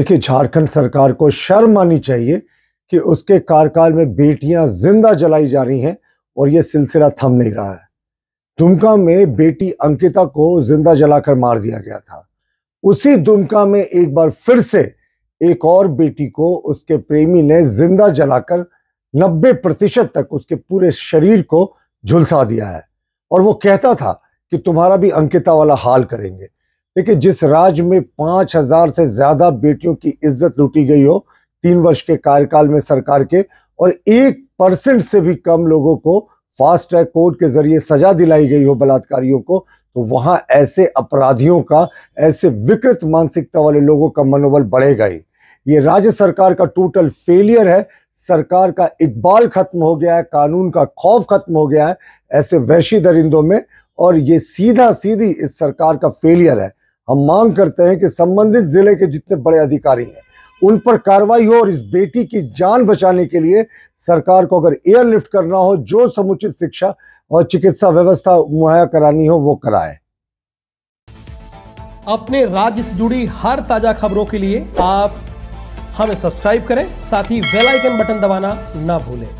देखिए झारखंड सरकार को शर्म आनी चाहिए कि उसके कार्यकाल में बेटियां जिंदा जलाई जा रही हैं और ये सिलसिला थम नहीं रहा है दुमका में बेटी अंकिता को जिंदा जलाकर मार दिया गया था उसी दुमका में एक बार फिर से एक और बेटी को उसके प्रेमी ने जिंदा जलाकर 90 प्रतिशत तक उसके पूरे शरीर को झुलसा दिया है और वो कहता था कि तुम्हारा भी अंकिता वाला हाल करेंगे देखिए जिस राज्य में पांच हजार से ज्यादा बेटियों की इज्जत लूटी गई हो तीन वर्ष के कार्यकाल में सरकार के और एक परसेंट से भी कम लोगों को फास्ट ट्रैक कोर्ट के जरिए सजा दिलाई गई हो बलात्कारियों को तो वहां ऐसे अपराधियों का ऐसे विकृत मानसिकता वाले लोगों का मनोबल बढ़ेगा ही ये राज्य सरकार का टोटल फेलियर है सरकार का इकबाल खत्म हो गया है कानून का खौफ खत्म हो गया है ऐसे वैशी दरिंदों में और ये सीधा सीधी इस सरकार का फेलियर है हम मांग करते हैं कि संबंधित जिले के जितने बड़े अधिकारी हैं उन पर कार्रवाई हो और इस बेटी की जान बचाने के लिए सरकार को अगर एयरलिफ्ट करना हो जो समुचित शिक्षा और चिकित्सा व्यवस्था मुहैया करानी हो वो कराए अपने राज्य से जुड़ी हर ताजा खबरों के लिए आप हमें सब्सक्राइब करें साथ ही बेल आइकन बटन दबाना ना भूलें